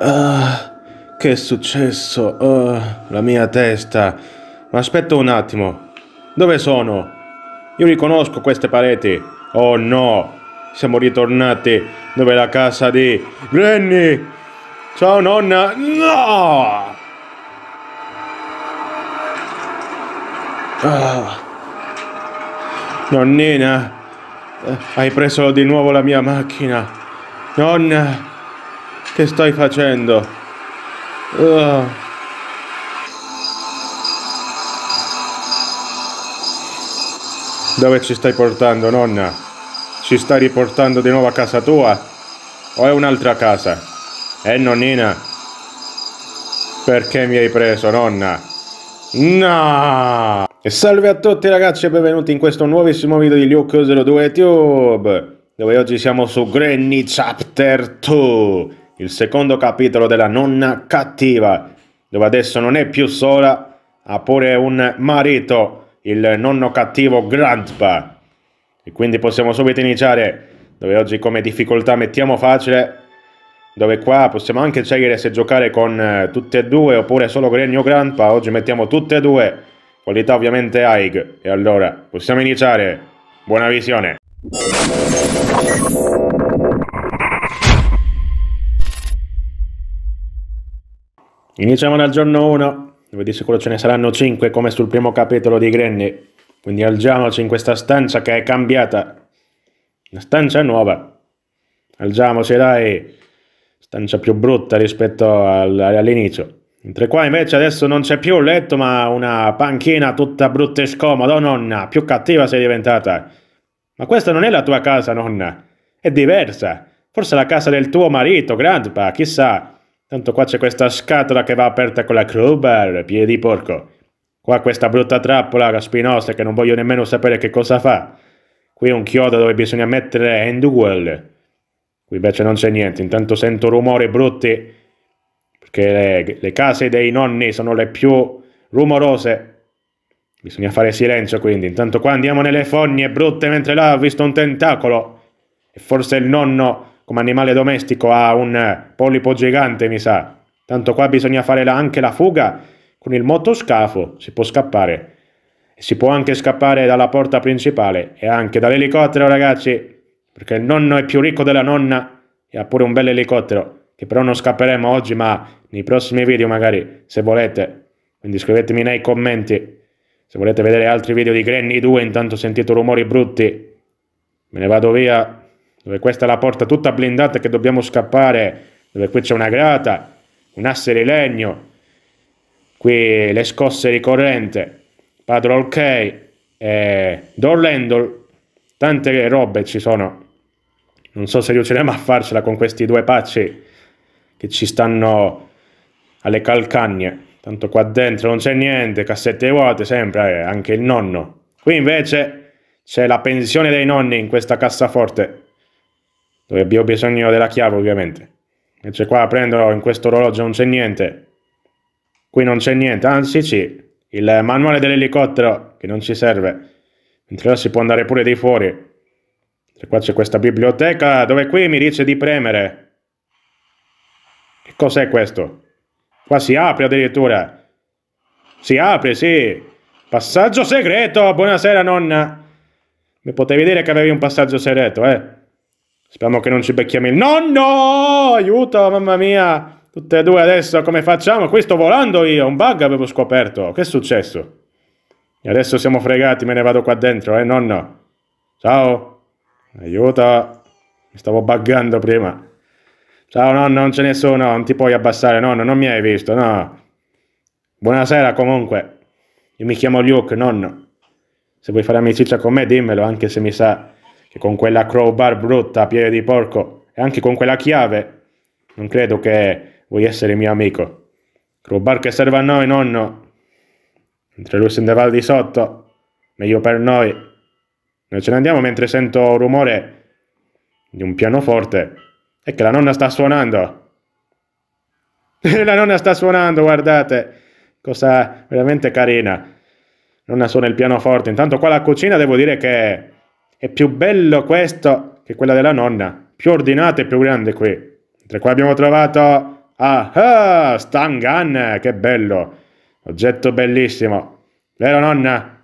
Ah, che è successo? Ah, la mia testa. Ma aspetta un attimo. Dove sono? Io riconosco queste pareti. Oh no! Siamo ritornati dove è la casa di Granny! Ciao nonna! No! Ah. Nonnina, eh, hai preso di nuovo la mia macchina. Nonna, che stai facendo? Uh. Dove ci stai portando, nonna? Ci stai riportando di nuovo a casa tua? O è un'altra casa? Eh, nonnina? Perché mi hai preso, nonna? No! E salve a tutti ragazzi e benvenuti in questo nuovissimo video di Luke 02 Tube dove oggi siamo su Granny Chapter 2 il secondo capitolo della nonna cattiva, dove adesso non è più sola, ha pure un marito, il nonno cattivo Grandpa. E quindi possiamo subito iniziare, dove oggi come difficoltà mettiamo facile, dove qua possiamo anche scegliere se giocare con eh, tutte e due oppure solo Granny o Grandpa, oggi mettiamo tutte e due, qualità ovviamente AIG. E allora, possiamo iniziare, buona visione! Iniziamo dal giorno 1, dove di sicuro ce ne saranno 5 come sul primo capitolo di Granny. Quindi alziamoci in questa stanza che è cambiata. Una stanza nuova. Alziamoci dai. Stanza più brutta rispetto all'inizio. Mentre qua invece adesso non c'è più un letto ma una panchina tutta brutta e scomoda. Oh nonna, più cattiva sei diventata. Ma questa non è la tua casa nonna. È diversa. Forse la casa del tuo marito, grandpa, chissà. Tanto qua c'è questa scatola che va aperta con la crowbar, piedi porco. Qua questa brutta trappola spinosa che non voglio nemmeno sapere che cosa fa. Qui un chiodo dove bisogna mettere Endwell. Qui invece non c'è niente, intanto sento rumori brutti. Perché le, le case dei nonni sono le più rumorose. Bisogna fare silenzio quindi. Intanto qua andiamo nelle fogne brutte mentre là ho visto un tentacolo. E forse il nonno come animale domestico ha un eh, polipo gigante, mi sa. Tanto qua bisogna fare anche la fuga. Con il motoscafo si può scappare. si può anche scappare dalla porta principale e anche dall'elicottero, ragazzi. Perché il nonno è più ricco della nonna e ha pure un bel elicottero. Che però non scapperemo oggi, ma nei prossimi video magari, se volete. Quindi scrivetemi nei commenti. Se volete vedere altri video di Granny 2, intanto sentite rumori brutti. Me ne vado via dove questa è la porta tutta blindata che dobbiamo scappare, dove qui c'è una grata, un asse di legno, qui le scosse ricorrente, corrente, Padron Ok, eh, Dorlendol, tante robe ci sono. Non so se riusciremo a farcela con questi due pacci che ci stanno alle calcagne. Tanto qua dentro non c'è niente, cassette vuote sempre, eh, anche il nonno. Qui invece c'è la pensione dei nonni in questa cassaforte dove abbiamo bisogno della chiave ovviamente. Invece qua prendo in questo orologio non c'è niente, qui non c'è niente, anzi sì, il manuale dell'elicottero che non ci serve, mentre là si può andare pure di fuori. E qua c'è questa biblioteca dove qui mi dice di premere. Che cos'è questo? Qua si apre addirittura. Si apre, sì. Passaggio segreto, buonasera nonna. Mi potevi dire che avevi un passaggio segreto, eh? Speriamo che non ci becchiamo il nonno! Aiuto, mamma mia! Tutte e due adesso come facciamo? Qui sto volando io, un bug avevo scoperto. Che è successo? E adesso siamo fregati, me ne vado qua dentro, eh, nonno. Ciao. Aiuto. Mi stavo buggando prima. Ciao, nonno, non ce ne sono, non ti puoi abbassare, nonno, non mi hai visto, no. Buonasera comunque. Io mi chiamo Luke, nonno. Se vuoi fare amicizia con me, dimmelo, anche se mi sa che con quella crowbar brutta, piede di porco, e anche con quella chiave, non credo che vuoi essere mio amico. Crowbar che serve a noi, nonno. Mentre lui se ne va di sotto, meglio per noi. Noi ce ne andiamo mentre sento un rumore di un pianoforte e che la nonna sta suonando. la nonna sta suonando, guardate. Cosa veramente carina. Nonna suona il pianoforte. Intanto qua la cucina devo dire che è più bello questo che quella della nonna, più ordinato e più grande qui. Tra qua abbiamo trovato... Ah, ah, Stun Gun, che bello! Oggetto bellissimo. Vero nonna?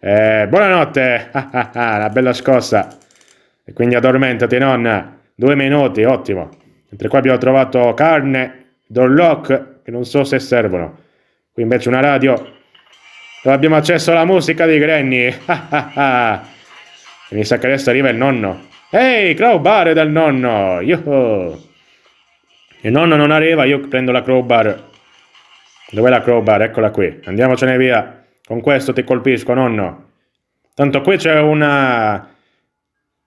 Eh, buonanotte! Ah, ah, ah, una bella scossa. E quindi addormentati nonna. Due minuti, ottimo. Mentre qua abbiamo trovato carne, doorlock, che non so se servono. Qui invece una radio dove abbiamo accesso alla musica di Granny. Ah, ah, ah. E mi sa che adesso arriva il nonno. Ehi, crowbar dal nonno! Yuhu! Il nonno non arriva, io prendo la crowbar. Dov'è la crowbar? Eccola qui. Andiamocene via. Con questo ti colpisco, nonno. Tanto qui c'è una...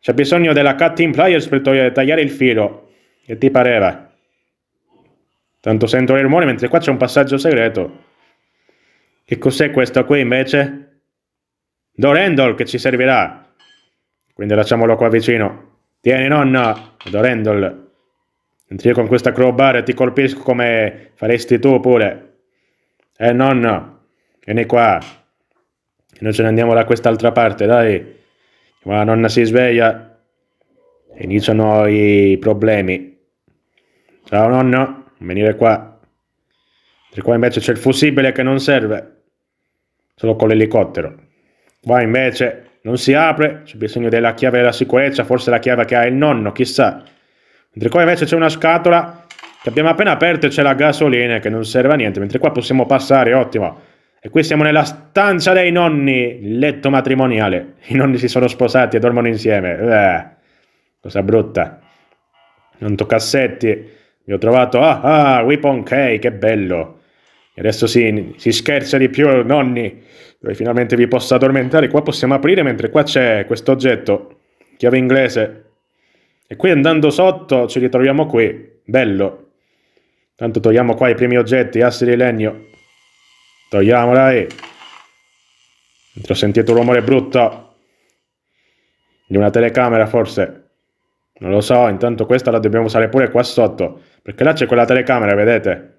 C'è bisogno della cutting pliers per tagliare il filo. Che ti pareva? Tanto sento i rumori, mentre qua c'è un passaggio segreto. Che cos'è questo qui, invece? Dorendol che ci servirà. Quindi lasciamolo qua vicino. Tieni nonna, Dorendol. Entri con questa crowbar e ti colpisco come faresti tu pure. Eh nonno, vieni qua. noi ce ne andiamo da quest'altra parte, dai. Ma la nonna si sveglia. iniziano i problemi. Ciao nonno, venire qua. Mentre qua invece c'è il fusibile che non serve. Solo con l'elicottero. Qua invece non si apre, c'è bisogno della chiave della sicurezza, forse la chiave che ha il nonno, chissà. Mentre qua invece c'è una scatola che abbiamo appena aperto e c'è la gasolina che non serve a niente, mentre qua possiamo passare, ottimo. E qui siamo nella stanza dei nonni, il letto matrimoniale. I nonni si sono sposati e dormono insieme. Eh, cosa brutta. Non toccassetti. Mi ho trovato, ah ah, Weapon K, che bello. E adesso si, si scherza di più, nonni, dove finalmente vi posso addormentare. Qua possiamo aprire, mentre qua c'è questo oggetto, chiave inglese. E qui andando sotto ci ritroviamo qui, bello. Tanto togliamo qua i primi oggetti, assi di legno. Togliamola dai. Mentre ho sentito un rumore brutto. Di una telecamera forse. Non lo so, intanto questa la dobbiamo usare pure qua sotto. Perché là c'è quella telecamera, vedete?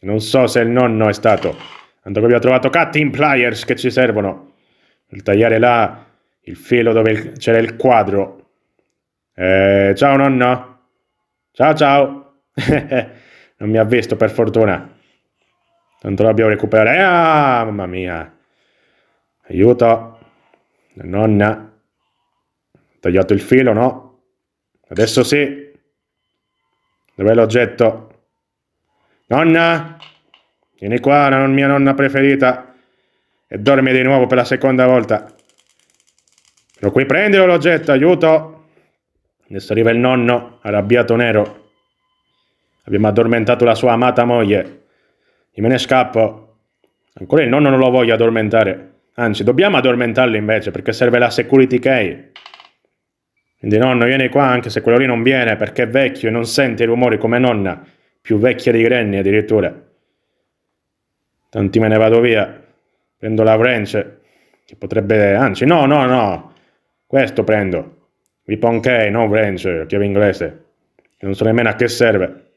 Non so se il nonno è stato. Quando abbiamo trovato cutting pliers che ci servono per tagliare là il filo dove c'era il quadro. Eh, ciao nonno. Ciao ciao. non mi ha visto per fortuna. Tanto l'abbiamo recuperato. Eh, ah, mamma mia. Aiuto. nonna. tagliato il filo, no? Adesso sì. Dov'è l'oggetto? Nonna, vieni qua, la mia nonna preferita. E dorme di nuovo per la seconda volta. Lo qui prendilo l'oggetto, aiuto! Adesso arriva il nonno, arrabbiato nero. Abbiamo addormentato la sua amata moglie. Io me ne scappo. Ancora il nonno non lo voglio addormentare. Anzi, dobbiamo addormentarlo invece, perché serve la security key. Quindi nonno, vieni qua anche se quello lì non viene, perché è vecchio e non sente i rumori come nonna più vecchia di Granny addirittura. Tanti me ne vado via. Prendo la French, che potrebbe... Anzi, no, no, no. Questo prendo. Weapon K, no French, chiave inglese. Non so nemmeno a che serve.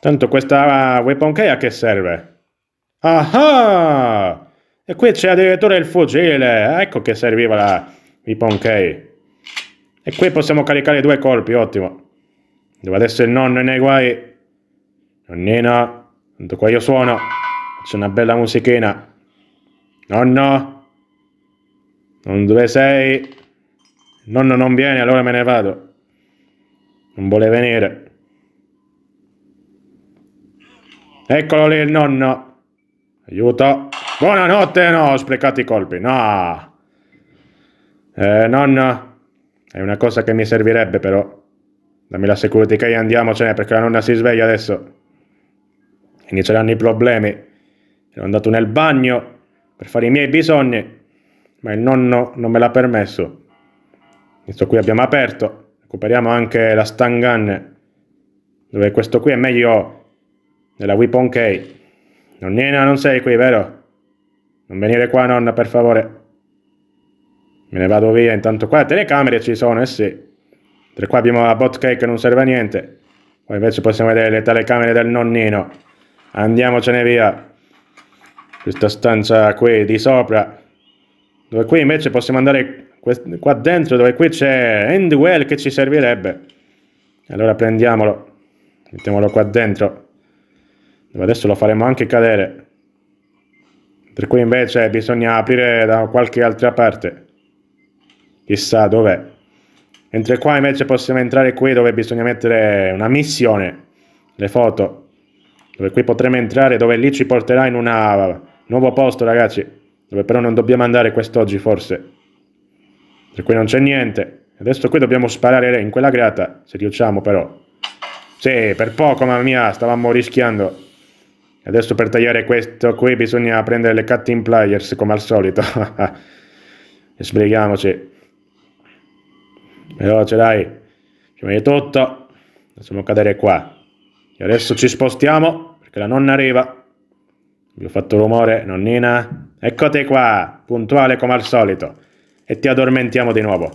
Tanto questa Weapon K a che serve? Ah! E qui c'è addirittura il fucile. Ecco che serviva la Weapon K. E qui possiamo caricare due colpi, ottimo. Dove adesso il nonno è nei guai. Nonnina, tanto qua io suono. Faccio una bella musichina. Nonno, non dove sei? Nonno non viene, allora me ne vado. Non vuole venire. Eccolo lì il nonno. Aiuto. Buonanotte, no, ho sprecato i colpi, no. Eh, nonno, è una cosa che mi servirebbe però. Dammi la security e andiamocene perché la nonna si sveglia adesso. Inizieranno i problemi. Sono andato nel bagno per fare i miei bisogni, ma il nonno non me l'ha permesso. Questo qui abbiamo aperto. Recuperiamo anche la stun gun, dove questo qui è meglio della Weapon K. Nonnina, non sei qui, vero? Non venire qua, nonna, per favore. Me ne vado via, intanto qua le telecamere ci sono, eh sì. Mentre qua abbiamo la bot cake che non serve a niente. Poi invece possiamo vedere le telecamere del nonnino. Andiamocene via. Questa stanza qui di sopra. Dove qui invece possiamo andare qua dentro, dove qui c'è Endwell che ci servirebbe. Allora prendiamolo. Mettiamolo qua dentro. Dove adesso lo faremo anche cadere. Per cui invece bisogna aprire da qualche altra parte. Chissà dov'è mentre qua invece possiamo entrare qui dove bisogna mettere una missione le foto dove qui potremo entrare dove lì ci porterà in un nuovo posto ragazzi dove però non dobbiamo andare quest'oggi forse per cui non c'è niente adesso qui dobbiamo sparare in quella grata se riusciamo però sì per poco mamma mia stavamo rischiando adesso per tagliare questo qui bisogna prendere le cutting pliers come al solito e sbrighiamoci Veloce dai, prima di tutto facciamo cadere qua. E adesso ci spostiamo perché la nonna arriva. Vi ho fatto rumore, nonnina. Eccoti qua, puntuale come al solito. E ti addormentiamo di nuovo.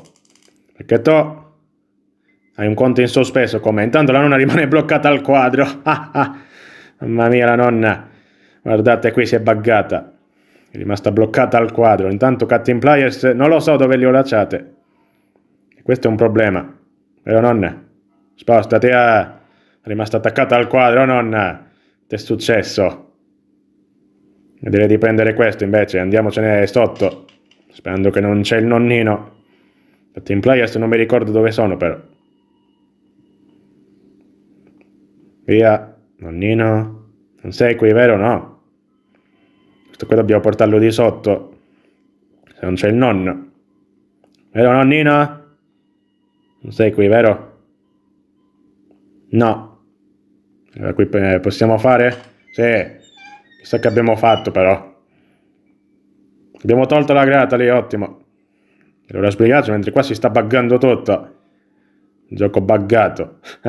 Perché tu hai un conto in sospeso con me. Intanto la nonna rimane bloccata al quadro. Mamma mia, la nonna. Guardate, qui si è buggata. È rimasta bloccata al quadro. Intanto cutting players non lo so dove li ho lasciate. Questo è un problema. Vero nonna? Spostati, ah! È rimasta attaccata al quadro, nonna! Ti è successo? Direi di prendere questo invece, andiamocene sotto. Sperando che non c'è il nonnino. La Team Players non mi ricordo dove sono però. Via, nonnino. Non sei qui, vero no? Questo qua dobbiamo portarlo di sotto. Se non c'è il nonno. Vero nonnino? Non sei qui, vero? No. Allora, qui eh, possiamo fare? Sì. Chissà che abbiamo fatto, però. Abbiamo tolto la grata lì, ottimo. Allora spiegato, mentre qua si sta buggando tutto. gioco buggato.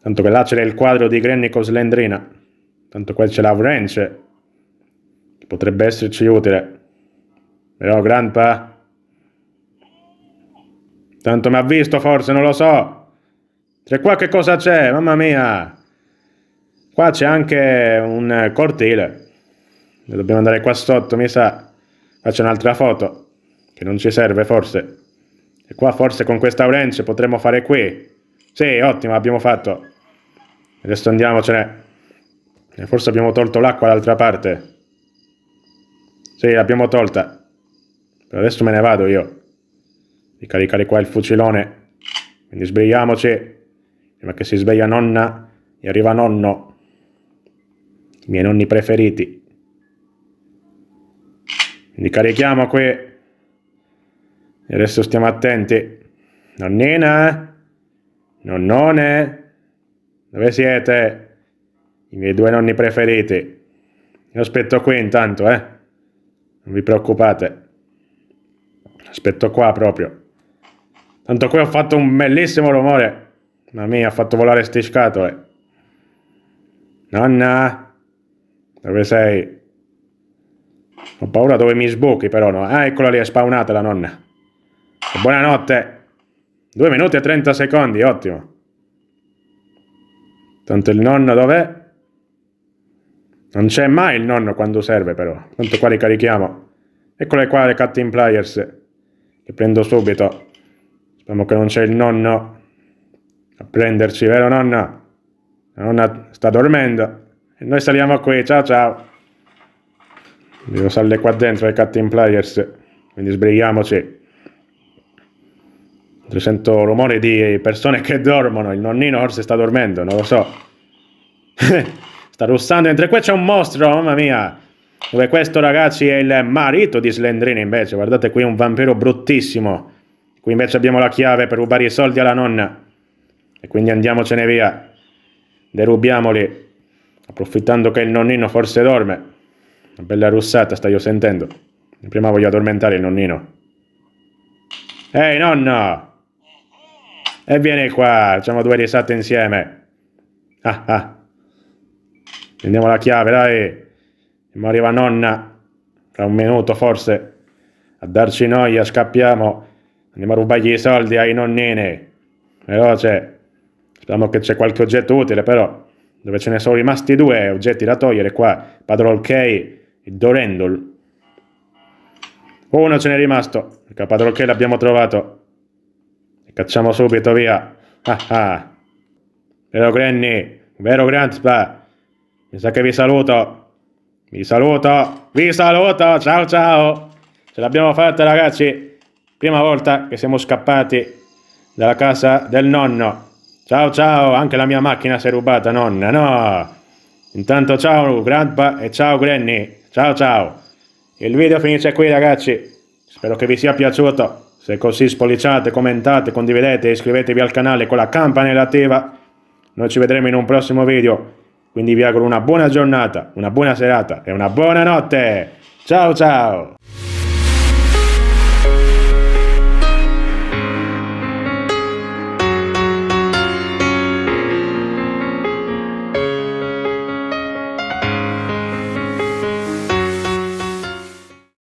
Tanto che là c'era il quadro di Granny con Slendrina. Tanto qua c'è la wrench. Potrebbe esserci utile. Però, grandpa... Tanto mi ha visto forse, non lo so. Cioè qua che cosa c'è? Mamma mia! Qua c'è anche un cortile. Dobbiamo andare qua sotto, mi sa. Faccio un'altra foto, che non ci serve forse. E qua forse con questa orange potremmo fare qui. Sì, ottimo, abbiamo fatto. Adesso andiamocene. E forse abbiamo tolto l'acqua dall'altra parte. Sì, l'abbiamo tolta. Però adesso me ne vado io di caricare qua il fucilone. Quindi sbrigiamoci, prima che si sveglia nonna e arriva nonno, i miei nonni preferiti. Quindi carichiamo qui, e adesso stiamo attenti. Nonnina, nonnone, dove siete? I miei due nonni preferiti. Io aspetto qui intanto, eh. Non vi preoccupate. Aspetto qua proprio. Tanto qui ho fatto un bellissimo rumore. Mamma mia, ha fatto volare ste scatole. Nonna, dove sei? Ho paura dove mi sbuchi però, no? Ah, eccola lì, è spawnata la nonna. buonanotte. 2 minuti e 30 secondi, ottimo. Tanto il nonno dov'è? Non c'è mai il nonno quando serve però. Tanto qua li carichiamo. Eccole qua le cutting in players. Li prendo subito. Speriamo che non c'è il nonno a prenderci, vero nonna? La nonna sta dormendo. E noi saliamo qui, ciao ciao. Devo salire qua dentro ai cutting players, quindi sbrighiamoci. Sento rumori di persone che dormono, il nonnino forse sta dormendo, non lo so. sta russando, mentre qui c'è un mostro, mamma mia. Dove questo ragazzi è il marito di Slendrina invece, guardate qui un vampiro bruttissimo. Qui invece abbiamo la chiave per rubare i soldi alla nonna. E quindi andiamocene via. Derubiamoli. Approfittando che il nonnino forse dorme. Una bella russata sta io sentendo. Prima voglio addormentare il nonnino. Ehi nonno! E vieni qua, facciamo due risate insieme. Ah ah. Prendiamo la chiave, dai. Ma arriva nonna. Tra un minuto forse. A darci noia, scappiamo. Andiamo a rubargli i soldi ai nonnini. Veloce. Speriamo cioè, che c'è qualche oggetto utile, però. Dove ce ne sono rimasti due oggetti da togliere qua. Padrol K e Dorendol. Uno ce n'è rimasto. Il Padrol K l'abbiamo trovato. cacciamo subito via. Ah ah. Vero Granny. Vero Grandspa. Mi sa che vi saluto. Vi saluto. Vi saluto. Ciao ciao. Ce l'abbiamo fatta ragazzi. Prima volta che siamo scappati dalla casa del nonno. Ciao ciao, anche la mia macchina si è rubata, nonna, no! Intanto ciao Grandpa e ciao Granny, ciao ciao! Il video finisce qui ragazzi, spero che vi sia piaciuto. Se così spolliciate, commentate, condividete, iscrivetevi al canale con la campanella attiva. Noi ci vedremo in un prossimo video, quindi vi auguro una buona giornata, una buona serata e una buona notte! Ciao ciao!